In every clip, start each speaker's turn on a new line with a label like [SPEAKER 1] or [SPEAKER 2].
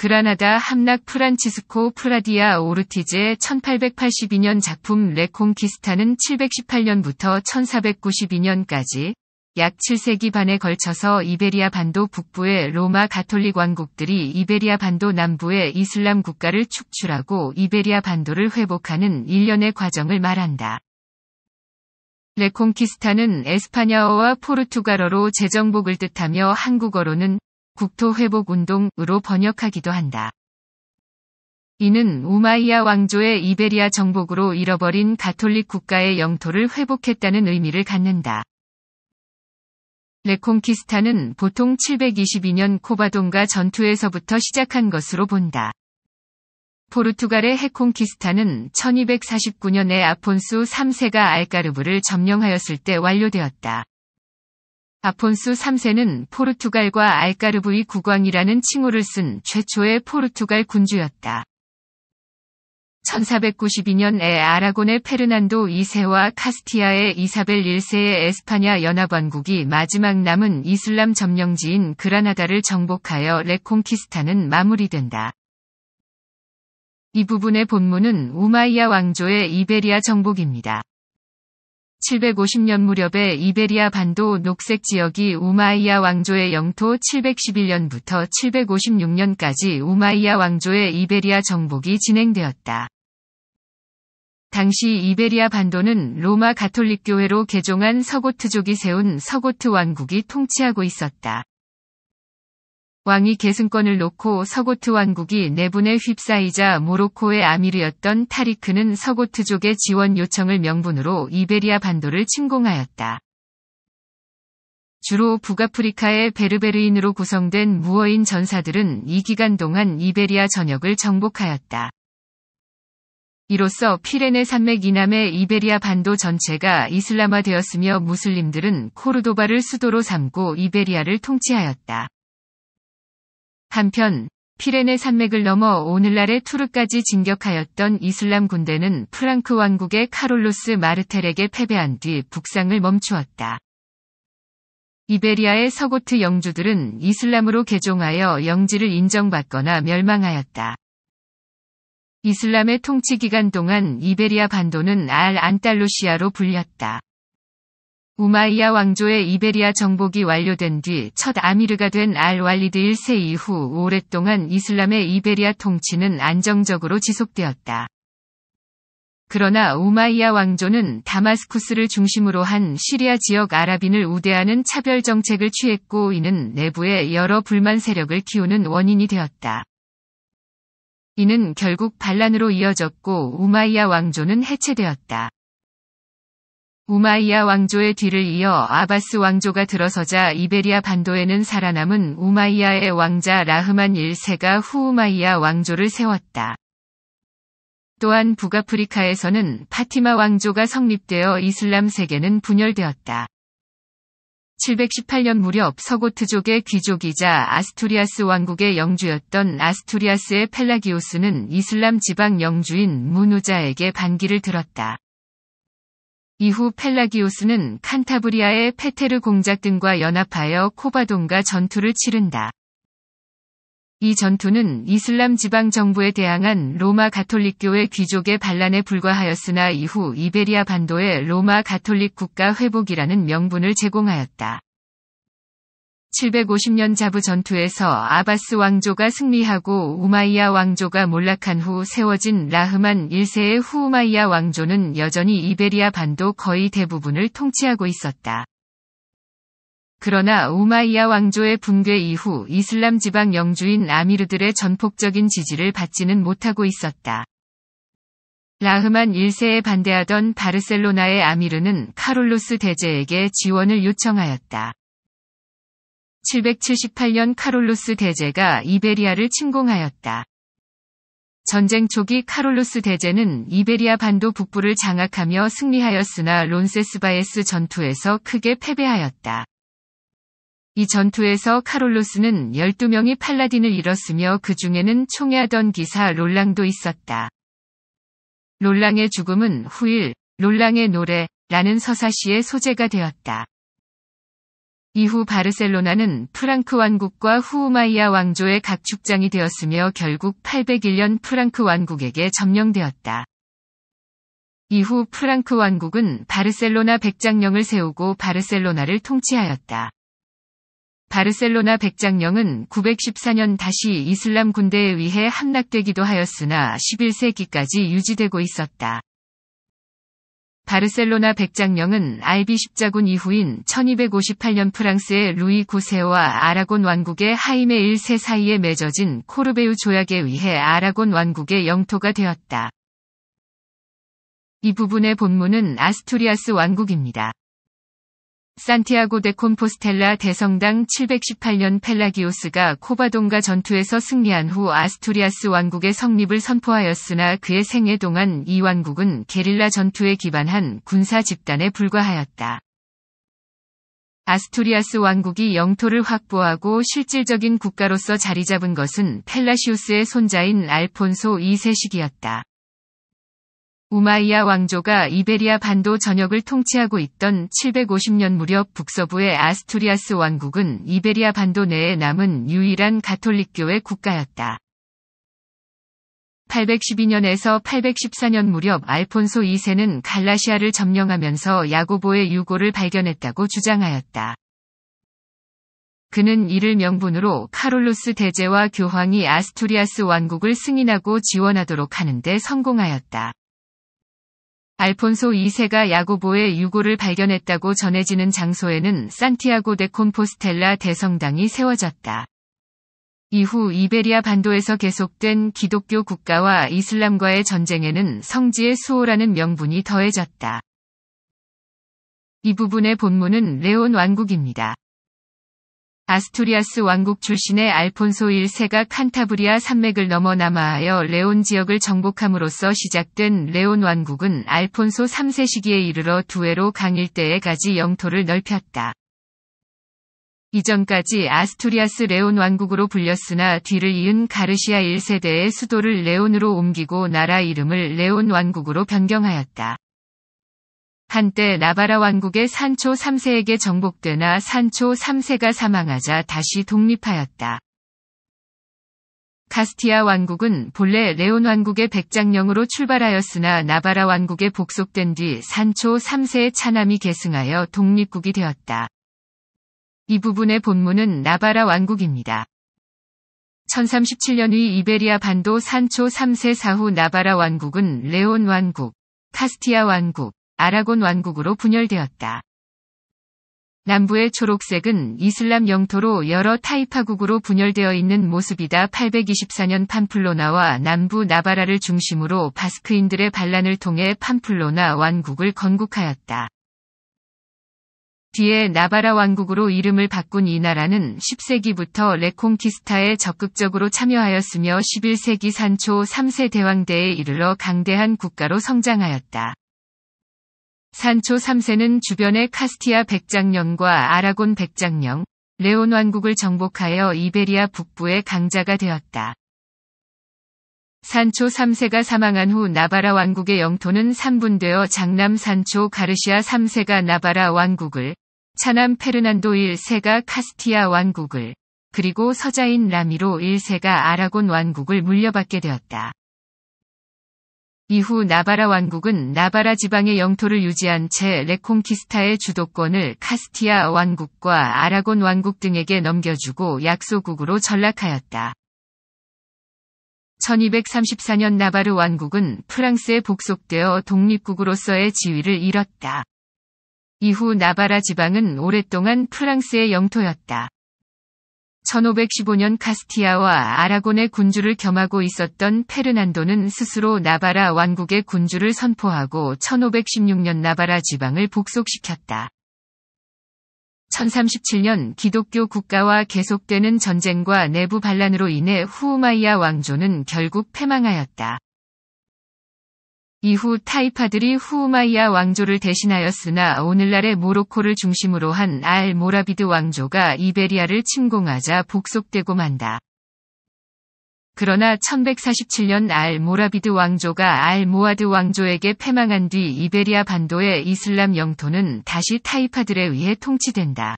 [SPEAKER 1] 그라나다 함락 프란치스코 프라디아 오르티즈의 1882년 작품 레콩키스타는 718년부터 1492년까지 약 7세기 반에 걸쳐서 이베리아 반도 북부의 로마 가톨릭 왕국들이 이베리아 반도 남부의 이슬람 국가를 축출하고 이베리아 반도를 회복하는 일련의 과정을 말한다. 레콩키스타는 에스파냐어와 포르투갈어로 재정복을 뜻하며 한국어로는 국토회복운동으로 번역하기도 한다. 이는 우마이야 왕조의 이베리아 정복으로 잃어버린 가톨릭 국가의 영토를 회복했다는 의미를 갖는다. 레콩키스타는 보통 722년 코바돈가 전투에서부터 시작한 것으로 본다. 포르투갈의 헤콩키스타는 1249년에 아폰수 3세가 알카르브를 점령하였을 때 완료되었다. 아폰수 3세는 포르투갈과 알까르브의 국왕이라는 칭호를 쓴 최초의 포르투갈 군주였다. 1492년에 아라곤의 페르난도 2세와 카스티아의 이사벨 1세의 에스파냐 연합왕국이 마지막 남은 이슬람 점령지인 그라나다를 정복하여 레콩키스타는 마무리된다. 이 부분의 본문은 우마이야 왕조의 이베리아 정복입니다. 750년 무렵에 이베리아 반도 녹색 지역이 우마이야 왕조의 영토 711년부터 756년까지 우마이야 왕조의 이베리아 정복이 진행되었다. 당시 이베리아 반도는 로마 가톨릭 교회로 개종한 서고트족이 세운 서고트 왕국이 통치하고 있었다. 왕이 계승권을 놓고 서고트 왕국이 내분에 휩싸이자 모로코의 아미르였던 타리크는 서고트족의 지원 요청을 명분으로 이베리아 반도를 침공하였다. 주로 북아프리카의 베르베르인으로 구성된 무어인 전사들은 이 기간 동안 이베리아 전역을 정복하였다. 이로써 피레네 산맥 이남의 이베리아 반도 전체가 이슬람화되었으며 무슬림들은 코르도바를 수도로 삼고 이베리아를 통치하였다. 한편 피레네 산맥을 넘어 오늘날의 투르까지 진격하였던 이슬람 군대는 프랑크 왕국의 카롤로스 마르텔에게 패배한 뒤 북상을 멈추었다. 이베리아의 서고트 영주들은 이슬람으로 개종하여 영지를 인정받거나 멸망하였다. 이슬람의 통치 기간 동안 이베리아 반도는 알 안달루시아로 불렸다. 우마이야 왕조의 이베리아 정복이 완료된 뒤 첫 아미르가 된 알왈리드 1세 이후 오랫동안 이슬람의 이베리아 통치는 안정적으로 지속되었다. 그러나 우마이야 왕조는 다마스쿠스를 중심으로 한 시리아 지역 아랍인을 우대하는 차별 정책을 취했고 이는 내부의 여러 불만 세력을 키우는 원인이 되었다. 이는 결국 반란으로 이어졌고 우마이야 왕조는 해체되었다. 우마이야 왕조의 뒤를 이어 아바스 왕조가 들어서자 이베리아 반도에는 살아남은 우마이야의 왕자 라흐만 1세가 후우마이야 왕조를 세웠다. 또한 북아프리카에서는 파티마 왕조가 성립되어 이슬람 세계는 분열되었다. 718년 무렵 서고트족의 귀족이자 아스투리아스 왕국의 영주였던 아스투리아스의 펠라기오스는 이슬람 지방 영주인 무누자에게 반기를 들었다. 이후 펠라기오스는 칸타브리아의 페테르 공작 등과 연합하여 코바돈과 전투를 치른다. 이 전투는 이슬람 지방 정부에 대항한 로마 가톨릭교의 귀족의 반란에 불과하였으나 이후 이베리아 반도의 로마 가톨릭 국가 회복이라는 명분을 제공하였다. 750년 자부 전투에서 아바스 왕조가 승리하고 우마이야 왕조가 몰락한 후 세워진 라흐만 1세의 후우마이야 왕조는 여전히 이베리아 반도 거의 대부분을 통치하고 있었다. 그러나 우마이야 왕조의 붕괴 이후 이슬람 지방 영주인 아미르들의 전폭적인 지지를 받지는 못하고 있었다. 라흐만 1세에 반대하던 바르셀로나의 아미르는 카롤로스 대제에게 지원을 요청하였다. 778년 카롤로스 대제가 이베리아를 침공하였다. 전쟁 초기 카롤로스 대제는 이베리아 반도 북부를 장악하며 승리하였으나 론세스바에스 전투에서 크게 패배하였다. 이 전투에서 카롤로스는 1 2명이 팔라딘을 잃었으며 그 중에는 총애하던 기사 롤랑도 있었다. 롤랑의 죽음은 후일, 롤랑의 노래라는 서사시의 소재가 되었다. 이후 바르셀로나는 프랑크 왕국과 후우마이야 왕조의 각축장이 되었으며 결국 801년 프랑크 왕국에게 점령되었다. 이후 프랑크 왕국은 바르셀로나 백장령을 세우고 바르셀로나를 통치하였다. 바르셀로나 백장령은 914년 다시 이슬람 군대에 의해 함락되기도 하였으나 11세기까지 유지되고 있었다. 바르셀로나 백장령은 알비 십자군 이후인 1258년 프랑스의 루이 9세와 아라곤 왕국의 하임의 1세 사이에 맺어진 코르베우 조약에 의해 아라곤 왕국의 영토가 되었다. 이 부분의 본문은 아스토리아스 왕국입니다. 산티아고 데 콤포스텔라 대성당 718년 펠라기오스가 코바돈과 전투에서 승리한 후 아스투리아스 왕국의 성립을 선포하였으나 그의 생애 동안 이 왕국은 게릴라 전투에 기반한 군사 집단에 불과하였다. 아스투리아스 왕국이 영토를 확보하고 실질적인 국가로서 자리 잡은 것은 펠라시우스의 손자인 알폰소 2세 시기였다. 우마이야 왕조가 이베리아 반도 전역을 통치하고 있던 750년 무렵 북서부의 아스투리아스 왕국은 이베리아 반도 내에 남은 유일한 가톨릭교의 국가였다. 812년에서 814년 무렵 알폰소 2세는 갈라시아를 점령하면서 야고보의 유고를 발견했다고 주장하였다. 그는 이를 명분으로 카롤로스 대제와 교황이 아스투리아스 왕국을 승인하고 지원하도록 하는데 성공하였다. 알폰소 2세가 야고보의 유골을 발견했다고 전해지는 장소에는 산티아고 데 콤포스텔라 대성당이 세워졌다. 이후 이베리아 반도에서 계속된 기독교 국가와 이슬람과의 전쟁에는 성지의 수호라는 명분이 더해졌다. 이 부분의 본문은 레온 왕국입니다. 아스투리아스 왕국 출신의 알폰소 1세가 칸타브리아 산맥을 넘어 남하하여 레온 지역을 정복함으로써 시작된 레온 왕국은 알폰소 3세 시기에 이르러 두에로 강 일대에까지 영토를 넓혔다. 이전까지 아스투리아스 레온 왕국으로 불렸으나 뒤를 이은 가르시아 1세대의 수도를 레온으로 옮기고 나라 이름을 레온 왕국으로 변경하였다. 한때 나바라 왕국의 산초 3세에게 정복되나 산초 3세가 사망하자 다시 독립하였다. 카스티아 왕국은 본래 레온 왕국의 백장령으로 출발하였으나 나바라 왕국에 복속된 뒤 산초 3세의 차남이 계승하여 독립국이 되었다. 이 부분의 본문은 나바라 왕국입니다. 1037년 위 이베리아 반도 산초 3세 사후 나바라 왕국은 레온 왕국, 카스티아 왕국, 아라곤 왕국으로 분열되었다. 남부의 초록색은 이슬람 영토로 여러 타이파국으로 분열되어 있는 모습이다. 824년 팜플로나와 남부 나바라를 중심으로 바스크인들의 반란을 통해 팜플로나 왕국을 건국하였다. 뒤에 나바라 왕국으로 이름을 바꾼 이 나라는 10세기부터 레콩키스타에 적극적으로 참여하였으며 11세기 산초 3세 대왕대에 이르러 강대한 국가로 성장하였다. 산초 3세는 주변의 카스티아 백장령과 아라곤 백장령, 레온 왕국을 정복하여 이베리아 북부의 강자가 되었다. 산초 3세가 사망한 후 나바라 왕국의 영토는 3분되어 장남 산초 가르시아 3세가 나바라 왕국을, 차남 페르난도 1세가 카스티아 왕국을, 그리고 서자인 라미로 1세가 아라곤 왕국을 물려받게 되었다. 이후 나바라 왕국은 나바라 지방의 영토를 유지한 채 레콩키스타의 주도권을 카스티아 왕국과 아라곤 왕국 등에게 넘겨주고 약소국으로 전락하였다. 1234년 나바르 왕국은 프랑스에 복속되어 독립국으로서의 지위를 잃었다. 이후 나바라 지방은 오랫동안 프랑스의 영토였다. 1515년 카스티아와 아라곤의 군주를 겸하고 있었던 페르난도는 스스로 나바라 왕국의 군주를 선포하고 1516년 나바라 지방을 복속시켰다. 1037년 기독교 국가와 계속되는 전쟁과 내부 반란으로 인해 후우마이아 왕조는 결국 패망하였다. 이후 타이파들이 후우마이야 왕조를 대신하였으나 오늘날의 모로코를 중심으로 한 알 모라비드 왕조가 이베리아를 침공하자 복속되고 만다. 그러나 1147년 알 모라비드 왕조가 알 모아드 왕조에게 패망한 뒤 이베리아 반도의 이슬람 영토는 다시 타이파들에 의해 통치된다.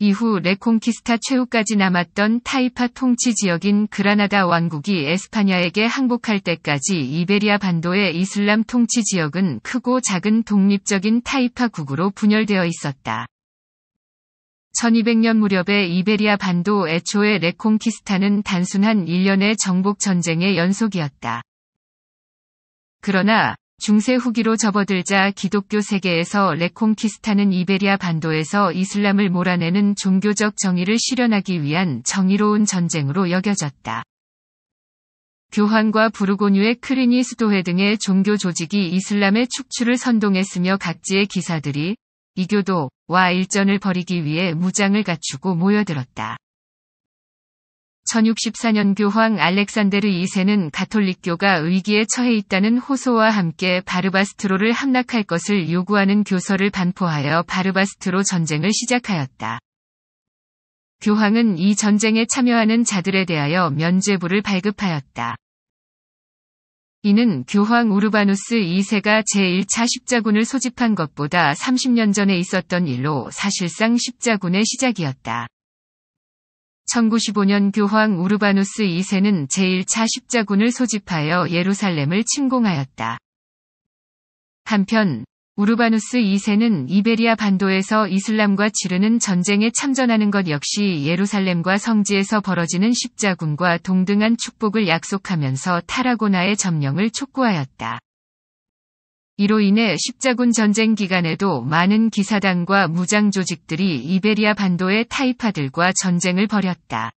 [SPEAKER 1] 이후 레콩키스타 최후까지 남았던 타이파 통치 지역인 그라나다 왕국이 에스파냐에게 항복할 때까지 이베리아 반도의 이슬람 통치 지역은 크고 작은 독립적인 타이파국으로 분열되어 있었다. 1200년 무렵에 이베리아 반도 애초에 레콩키스타는 단순한 일련의 정복 전쟁의 연속이었다. 그러나 중세 후기로 접어들자 기독교 세계에서 레콩키스타는 이베리아 반도에서 이슬람을 몰아내는 종교적 정의를 실현하기 위한 정의로운 전쟁으로 여겨졌다. 교황과 부르고뉴의 크리니 스도회 등의 종교 조직이 이슬람의 축출을 선동했으며 각지의 기사들이 이교도와 일전을 벌이기 위해 무장을 갖추고 모여들었다. 1064년 교황 알렉산데르 2세는 가톨릭교가 위기에 처해 있다는 호소와 함께 바르바스트로를 함락할 것을 요구하는 교서를 반포하여 바르바스트로 전쟁을 시작하였다. 교황은 이 전쟁에 참여하는 자들에 대하여 면죄부를 발급하였다. 이는 교황 우르바누스 2세가 제1차 십자군을 소집한 것보다 30년 전에 있었던 일로 사실상 십자군의 시작이었다. 1095년 교황 우르바누스 2세는 제1차 십자군을 소집하여 예루살렘을 침공하였다. 한편 우르바누스 2세는 이베리아 반도에서 이슬람과 치르는 전쟁에 참전하는 것 역시 예루살렘과 성지에서 벌어지는 십자군과 동등한 축복을 약속하면서 타라고나의 점령을 촉구하였다. 이로 인해 십자군 전쟁 기간에도 많은 기사단과 무장 조직들이 이베리아 반도의 타이파들과 전쟁을 벌였다.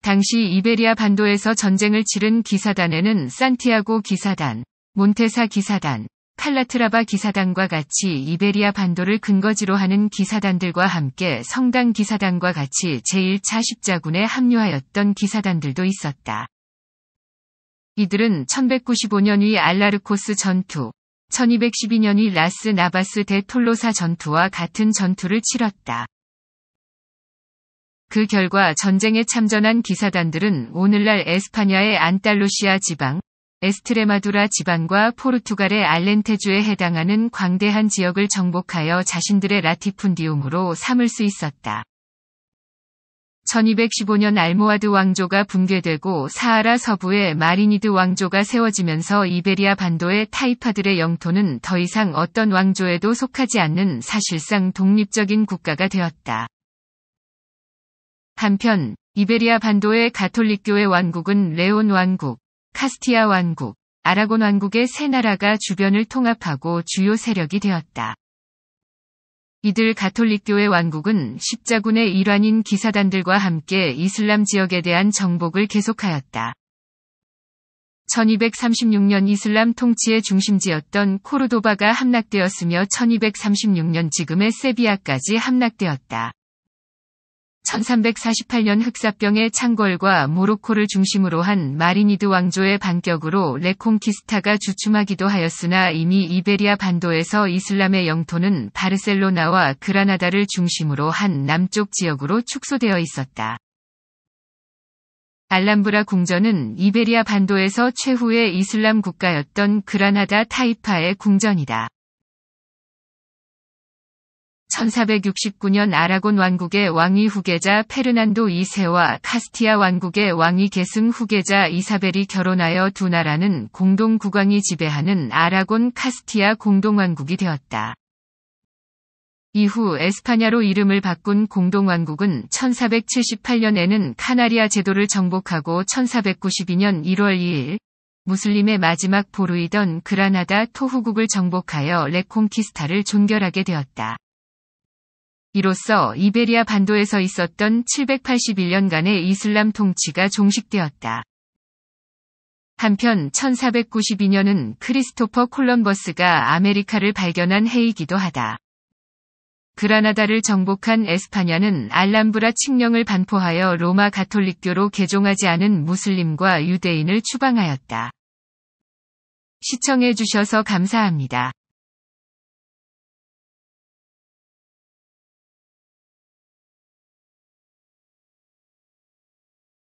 [SPEAKER 1] 당시 이베리아 반도에서 전쟁을 치른 기사단에는 산티아고 기사단, 몬테사 기사단, 칼라트라바 기사단과 같이 이베리아 반도를 근거지로 하는 기사단들과 함께 성당 기사단과 같이 제1차 십자군에 합류하였던 기사단들도 있었다. 이들은 1195년 위 알라르코스 전투, 1212년 위 라스 나바스 대 톨로사 전투와 같은 전투를 치렀다. 그 결과 전쟁에 참전한 기사단들은 오늘날 에스파냐의 안달루시아 지방, 에스트레마두라 지방과 포르투갈의 알렌테주에 해당하는 광대한 지역을 정복하여 자신들의 라티푼디움으로 삼을 수 있었다. 1215년 알모아드 왕조가 붕괴되고 사하라 서부에 마리니드 왕조가 세워지면서 이베리아 반도의 타이파들의 영토는 더 이상 어떤 왕조에도 속하지 않는 사실상 독립적인 국가가 되었다. 한편 이베리아 반도의 가톨릭교의 왕국은 레온 왕국, 카스티아 왕국, 아라곤 왕국의 세 나라가 주변을 통합하고 주요 세력이 되었다. 이들 가톨릭교의 왕국은 십자군의 일환인 기사단들과 함께 이슬람 지역에 대한 정복을 계속하였다. 1236년 이슬람 통치의 중심지였던 코르도바가 함락되었으며 1236년 지금의 세비야까지 함락되었다. 1348년 흑사병의 창궐과 모로코를 중심으로 한 마리니드 왕조의 반격으로 레콩키스타가 주춤하기도 하였으나 이미 이베리아 반도에서 이슬람의 영토는 바르셀로나와 그라나다를 중심으로 한 남쪽 지역으로 축소되어 있었다. 알람브라 궁전은 이베리아 반도에서 최후의 이슬람 국가였던 그라나다 타이파의 궁전이다. 1469년 아라곤 왕국의 왕위 후계자 페르난도 2세와 카스티아 왕국의 왕위 계승 후계자 이사벨이 결혼하여 두 나라는 공동 국왕이 지배하는 아라곤 카스티아 공동왕국이 되었다. 이후 에스파냐로 이름을 바꾼 공동왕국은 1478년에는 카나리아 제도를 정복하고 1492년 1월 2일 무슬림의 마지막 보루이던 그라나다 토후국을 정복하여 레콩키스타를 종결하게 되었다. 이로써 이베리아 반도에서 있었던 781년간의 이슬람 통치가 종식되었다. 한편 1492년은 크리스토퍼 콜럼버스가 아메리카를 발견한 해이기도 하다. 그라나다를 정복한 에스파냐는 알람브라 칙령을 반포하여 로마 가톨릭교로 개종하지 않은 무슬림과 유대인을 추방하였다. 시청해주셔서 감사합니다.